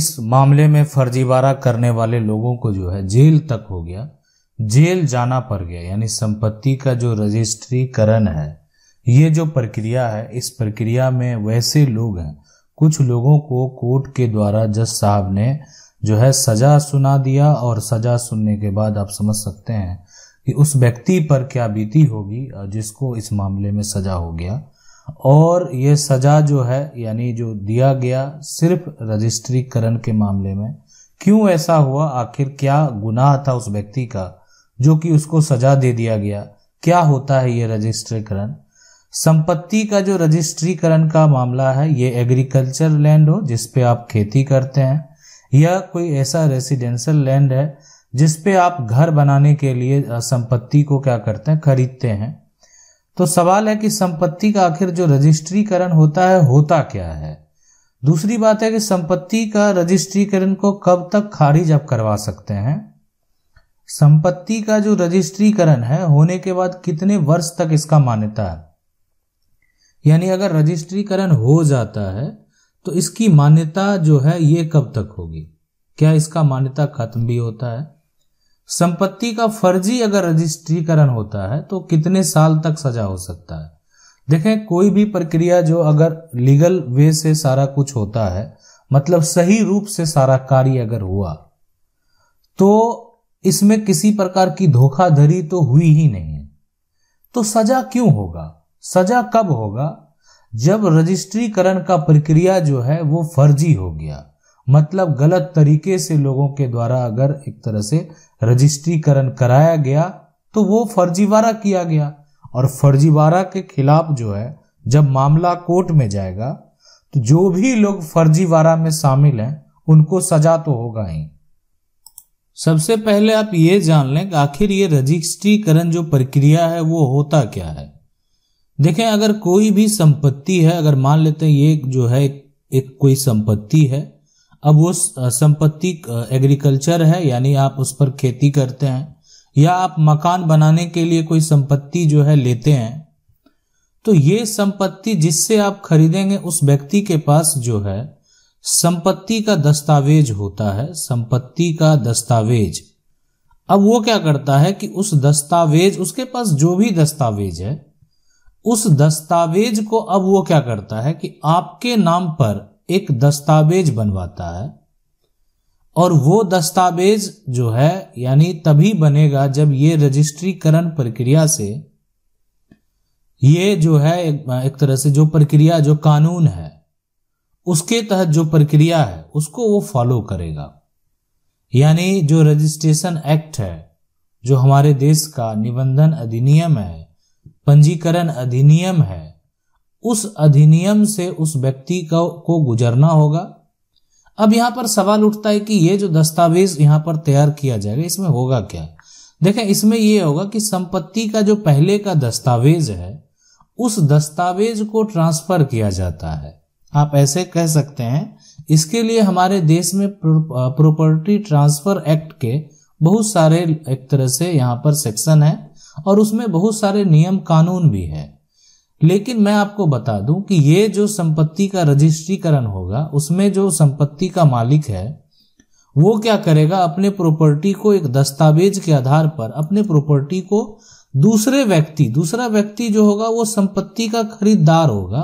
इस मामले में फर्जीवाड़ा करने वाले लोगों को जो है जेल तक हो गया जेल जाना पड़ गया यानी संपत्ति का जो रजिस्ट्रीकरण है ये जो प्रक्रिया है इस प्रक्रिया में वैसे लोग हैं कुछ लोगों को कोर्ट के द्वारा जज साहब ने जो है सजा सुना दिया और सजा सुनने के बाद आप समझ सकते हैं कि उस व्यक्ति पर क्या बीती होगी जिसको इस मामले में सजा हो गया और ये सज़ा जो है यानी जो दिया गया सिर्फ रजिस्ट्रीकरण के मामले में क्यों ऐसा हुआ आखिर क्या गुनाह था उस व्यक्ति का जो कि उसको सजा दे दिया गया क्या होता है ये रजिस्ट्रीकरण संपत्ति का जो रजिस्ट्रीकरण का मामला है ये एग्रीकल्चर लैंड हो जिस पे आप खेती करते हैं या कोई ऐसा रेसिडेंशियल लैंड है जिसपे आप घर बनाने के लिए संपत्ति को क्या करते हैं खरीदते हैं तो सवाल है कि संपत्ति का आखिर जो रजिस्ट्रीकरण होता है होता क्या है दूसरी बात है कि संपत्ति का रजिस्ट्रीकरण को कब तक खारिज आप करवा सकते हैं संपत्ति का जो रजिस्ट्रीकरण है होने के बाद कितने वर्ष तक इसका मान्यता है यानी अगर रजिस्ट्रीकरण हो जाता है तो इसकी मान्यता जो है ये कब तक होगी क्या इसका मान्यता खत्म भी होता है संपत्ति का फर्जी अगर रजिस्ट्रीकरण होता है तो कितने साल तक सजा हो सकता है देखें कोई भी प्रक्रिया जो अगर लीगल वे से सारा कुछ होता है मतलब सही रूप से सारा कार्य अगर हुआ तो इसमें किसी प्रकार की धोखाधड़ी तो हुई ही नहीं है तो सजा क्यों होगा सजा कब होगा जब रजिस्ट्रीकरण का प्रक्रिया जो है वो फर्जी हो गया मतलब गलत तरीके से लोगों के द्वारा अगर एक तरह से रजिस्ट्रीकरण कराया गया तो वो फर्जीवाड़ा किया गया और फर्जीवाड़ा के खिलाफ जो है जब मामला कोर्ट में जाएगा तो जो भी लोग फर्जीवाड़ा में शामिल हैं उनको सजा तो होगा ही सबसे पहले आप ये जान लें कि आखिर ये रजिस्ट्रीकरण जो प्रक्रिया है वो होता क्या है देखें अगर कोई भी संपत्ति है अगर मान लेते हैं ये जो है एक, एक कोई संपत्ति है अब वो संपत्ति एग्रीकल्चर है यानी आप उस पर खेती करते हैं या आप मकान बनाने के लिए कोई संपत्ति जो है लेते हैं तो ये संपत्ति जिससे आप खरीदेंगे उस व्यक्ति के पास जो है संपत्ति का दस्तावेज होता है संपत्ति का दस्तावेज अब वो क्या करता है कि उस दस्तावेज उसके पास जो भी दस्तावेज है उस दस्तावेज को अब वो क्या करता है कि आपके नाम पर एक दस्तावेज बनवाता है और वो दस्तावेज जो है यानी तभी बनेगा जब ये रजिस्ट्रीकरण प्रक्रिया से ये जो है एक, एक तरह से जो प्रक्रिया जो कानून है उसके तहत जो प्रक्रिया है उसको वो फॉलो करेगा यानी जो रजिस्ट्रेशन एक्ट है जो हमारे देश का निबंधन अधिनियम है पंजीकरण अधिनियम है उस अधिनियम से उस व्यक्ति का को गुजरना होगा अब यहां पर सवाल उठता है कि ये जो दस्तावेज यहां पर तैयार किया जाएगा इसमें होगा क्या देखें इसमें यह होगा कि संपत्ति का जो पहले का दस्तावेज है उस दस्तावेज को ट्रांसफर किया जाता है आप ऐसे कह सकते हैं इसके लिए हमारे देश में प्रॉपर्टी ट्रांसफर एक्ट के बहुत सारे एक तरह से यहाँ पर सेक्शन है और उसमें बहुत सारे नियम कानून भी है लेकिन मैं आपको बता दूं कि ये जो संपत्ति का रजिस्ट्रीकरण होगा उसमें जो संपत्ति का मालिक है वो क्या करेगा अपने प्रॉपर्टी को एक दस्तावेज के आधार पर अपने प्रॉपर्टी को दूसरे व्यक्ति दूसरा व्यक्ति जो होगा वो संपत्ति का खरीदार होगा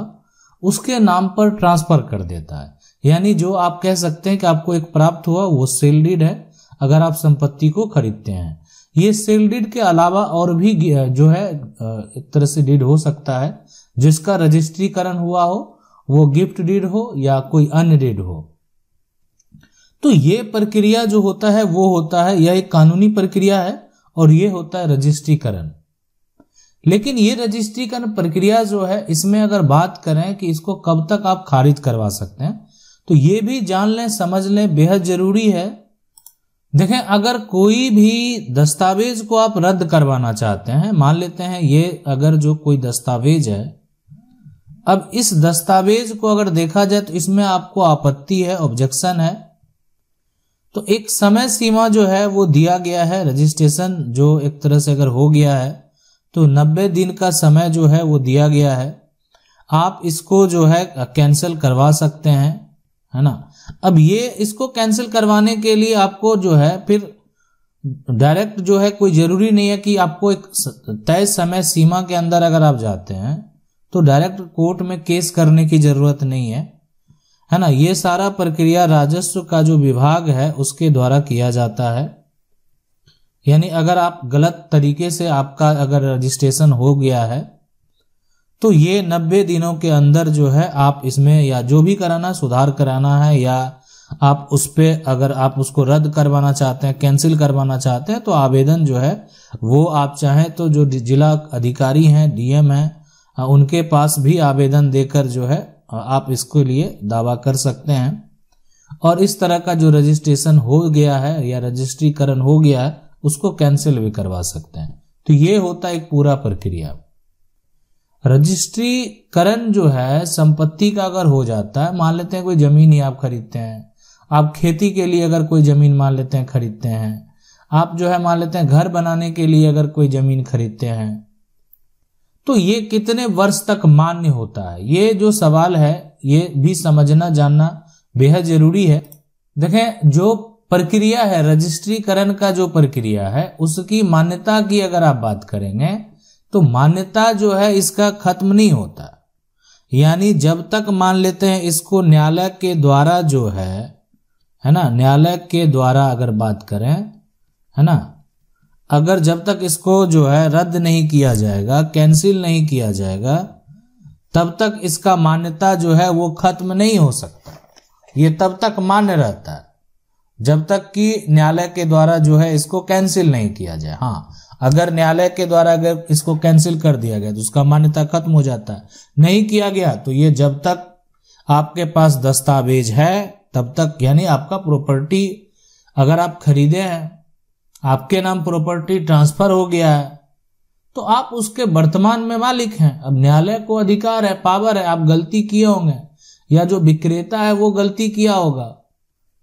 उसके नाम पर ट्रांसफर कर देता है यानी जो आप कह सकते हैं कि आपको एक प्राप्त हुआ वो सेल डीड है अगर आप संपत्ति को खरीदते हैं ये सेल डीड के अलावा और भी जो है एक तरह से डीड हो सकता है जिसका रजिस्ट्रीकरण हुआ हो वो गिफ्ट डीड हो या कोई अन्य डीड हो तो ये प्रक्रिया जो होता है वो होता है यह एक कानूनी प्रक्रिया है और ये होता है रजिस्ट्रीकरण लेकिन ये रजिस्ट्रीकरण प्रक्रिया जो है इसमें अगर बात करें कि इसको कब तक आप खारिज करवा सकते हैं तो ये भी जान लें समझ लें बेहद जरूरी है देखें अगर कोई भी दस्तावेज को आप रद्द करवाना चाहते हैं मान लेते हैं ये अगर जो कोई दस्तावेज है अब इस दस्तावेज को अगर देखा जाए तो इसमें आपको आपत्ति है ऑब्जेक्शन है तो एक समय सीमा जो है वो दिया गया है रजिस्ट्रेशन जो एक तरह से अगर हो गया है तो 90 दिन का समय जो है वो दिया गया है आप इसको जो है कैंसिल करवा सकते हैं है ना अब ये इसको कैंसिल करवाने के लिए आपको जो है फिर डायरेक्ट जो है कोई जरूरी नहीं है कि आपको एक तय समय सीमा के अंदर अगर आप जाते हैं तो डायरेक्ट कोर्ट में केस करने की जरूरत नहीं है है ना ये सारा प्रक्रिया राजस्व का जो विभाग है उसके द्वारा किया जाता है यानी अगर आप गलत तरीके से आपका अगर रजिस्ट्रेशन हो गया है तो ये नब्बे दिनों के अंदर जो है आप इसमें या जो भी कराना सुधार कराना है या आप उस पर अगर आप उसको रद्द करवाना चाहते हैं कैंसिल करवाना चाहते हैं तो आवेदन जो है वो आप चाहें तो जो जिला अधिकारी हैं डीएम हैं उनके पास भी आवेदन देकर जो है आप इसके लिए दावा कर सकते हैं और इस तरह का जो रजिस्ट्रेशन हो गया है या रजिस्ट्रीकरण हो गया है उसको कैंसिल भी करवा सकते हैं तो ये होता है एक पूरा प्रक्रिया रजिस्ट्रीकरण जो है संपत्ति का अगर हो जाता है मान लेते हैं कोई जमीन ही आप खरीदते हैं आप खेती के लिए अगर कोई जमीन मान लेते हैं खरीदते हैं आप जो है मान लेते हैं घर बनाने के लिए अगर कोई जमीन खरीदते हैं तो ये कितने वर्ष तक मान्य होता है ये जो सवाल है ये भी समझना जानना बेहद जरूरी है देखें जो प्रक्रिया है रजिस्ट्रीकरण का जो प्रक्रिया है उसकी मान्यता की अगर आप बात करेंगे तो मान्यता जो है इसका खत्म नहीं होता यानी जब तक मान लेते हैं इसको न्यायालय के द्वारा जो है है ना न्यायालय के द्वारा अगर बात करें है ना अगर जब तक इसको जो है रद्द नहीं किया जाएगा कैंसिल नहीं किया जाएगा तब तक इसका मान्यता जो है वो खत्म नहीं हो सकता ये तब तक मान्य रहता है जब तक कि न्यायालय के द्वारा जो है इसको कैंसिल नहीं किया जाए हाँ अगर न्यायालय के द्वारा अगर इसको कैंसिल कर दिया गया तो उसका मान्यता खत्म हो जाता है नहीं किया गया तो ये जब तक आपके पास दस्तावेज है तब तक यानी आपका प्रॉपर्टी अगर आप खरीदे हैं आपके नाम प्रॉपर्टी ट्रांसफर हो गया है तो आप उसके वर्तमान में मालिक हैं अब न्यायालय को अधिकार है पावर है आप गलती किए होंगे या जो विक्रेता है वो गलती किया होगा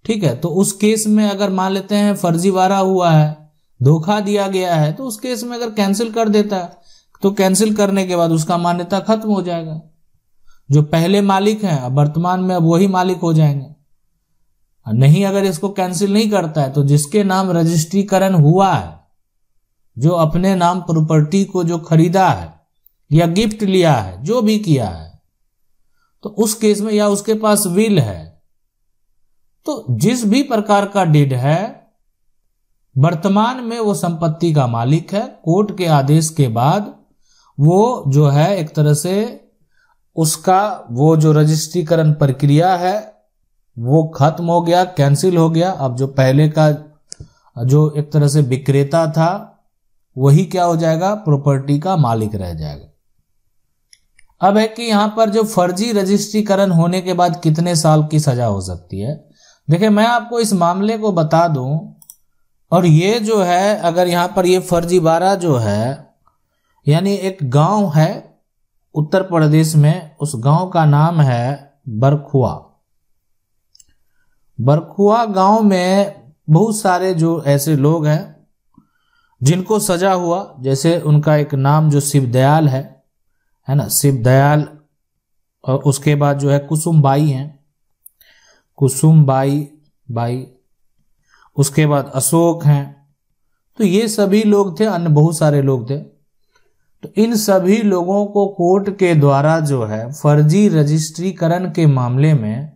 ठीक है तो उस केस में अगर मान लेते हैं फर्जीवाड़ा हुआ है धोखा दिया गया है तो उस केस में अगर कैंसिल कर देता है तो कैंसिल करने के बाद उसका मान्यता खत्म हो जाएगा जो पहले मालिक हैं वर्तमान में अब वही मालिक हो जाएंगे नहीं अगर इसको कैंसिल नहीं करता है तो जिसके नाम रजिस्ट्रीकरण हुआ है जो अपने नाम प्रॉपर्टी को जो खरीदा है या गिफ्ट लिया है जो भी किया है तो उस केस में या उसके पास विल है तो जिस भी प्रकार का डिड है वर्तमान में वो संपत्ति का मालिक है कोर्ट के आदेश के बाद वो जो है एक तरह से उसका वो जो रजिस्ट्रीकरण प्रक्रिया है वो खत्म हो गया कैंसिल हो गया अब जो पहले का जो एक तरह से विक्रेता था वही क्या हो जाएगा प्रॉपर्टी का मालिक रह जाएगा अब है कि यहां पर जो फर्जी रजिस्ट्रीकरण होने के बाद कितने साल की सजा हो सकती है देखिये मैं आपको इस मामले को बता दूं और ये जो है अगर यहाँ पर ये फर्जीबारा जो है यानी एक गांव है उत्तर प्रदेश में उस गांव का नाम है बरखुआ बरखुआ गांव में बहुत सारे जो ऐसे लोग हैं जिनको सजा हुआ जैसे उनका एक नाम जो शिवदयाल है है ना शिवदयाल और उसके बाद जो है कुसुम बाई हैं कुसुम बाई बाई उसके बाद अशोक हैं तो ये सभी लोग थे अन्य बहुत सारे लोग थे तो इन सभी लोगों को कोर्ट के द्वारा जो है फर्जी रजिस्ट्रीकरण के मामले में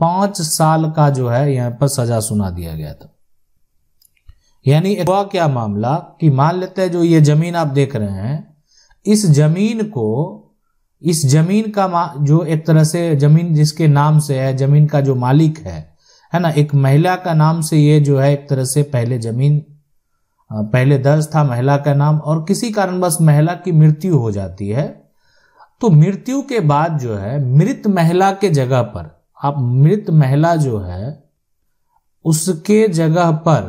पांच साल का जो है यहां पर सजा सुना दिया गया था यानी हुआ क्या मामला कि मान लेते हैं जो ये जमीन आप देख रहे हैं इस जमीन को इस जमीन का जो एक तरह से जमीन जिसके नाम से है जमीन का जो मालिक है है ना एक महिला का नाम से ये जो है एक तरह से पहले जमीन पहले दर्ज था महिला का नाम और किसी कारणवश महिला की मृत्यु हो जाती है तो मृत्यु के बाद जो है मृत महिला के जगह पर आप मृत महिला जो है उसके जगह पर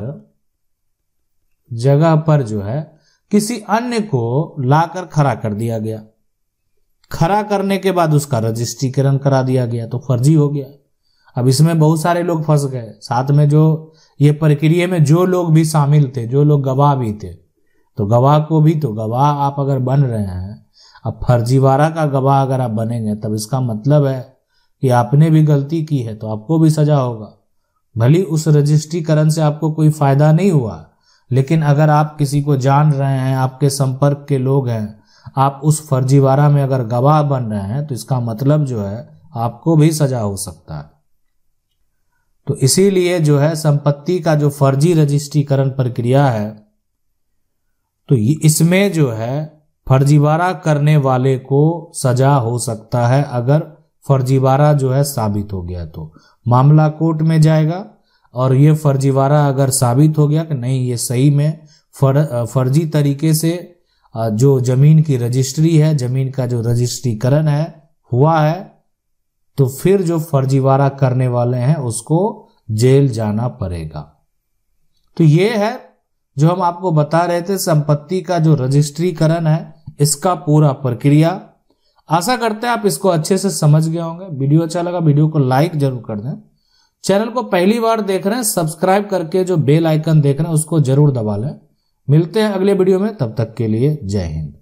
जगह पर जो है किसी अन्य को लाकर खड़ा कर दिया गया खड़ा करने के बाद उसका रजिस्ट्रीकरण करा दिया गया तो फर्जी हो गया अब इसमें बहुत सारे लोग फंस गए साथ में जो ये प्रक्रिया में जो लोग भी शामिल थे जो लोग गवाह भी थे तो गवाह को भी तो गवाह आप अगर बन रहे हैं अब फर्जीवाड़ा का गवाह अगर आप बनेंगे तब इसका मतलब है कि आपने भी गलती की है तो आपको भी सजा होगा भली उस रजिस्ट्रीकरण से आपको कोई फायदा नहीं हुआ लेकिन अगर आप किसी को जान रहे हैं आपके संपर्क के लोग हैं आप उस फर्जीवाड़ा में अगर गवाह बन रहे हैं तो इसका मतलब जो है आपको भी सजा हो सकता है तो इसीलिए जो है संपत्ति का जो फर्जी रजिस्ट्रीकरण प्रक्रिया है तो इसमें जो है फर्जीवाड़ा करने वाले को सजा हो सकता है अगर फर्जीवाड़ा जो है साबित हो गया तो मामला कोर्ट में जाएगा और ये फर्जीवाड़ा अगर साबित हो गया कि नहीं ये सही में फर, फर्जी तरीके से जो जमीन की रजिस्ट्री है जमीन का जो रजिस्ट्रीकरण है हुआ है तो फिर जो फर्जीवाड़ा करने वाले हैं उसको जेल जाना पड़ेगा तो ये है जो हम आपको बता रहे थे संपत्ति का जो रजिस्ट्रीकरण है इसका पूरा प्रक्रिया आशा करते हैं आप इसको अच्छे से समझ गए होंगे वीडियो अच्छा लगा वीडियो को लाइक जरूर कर दें चैनल को पहली बार देख रहे हैं सब्सक्राइब करके जो बेल आइकन देख रहे हैं उसको जरूर दबा लें मिलते हैं अगले वीडियो में तब तक के लिए जय हिंद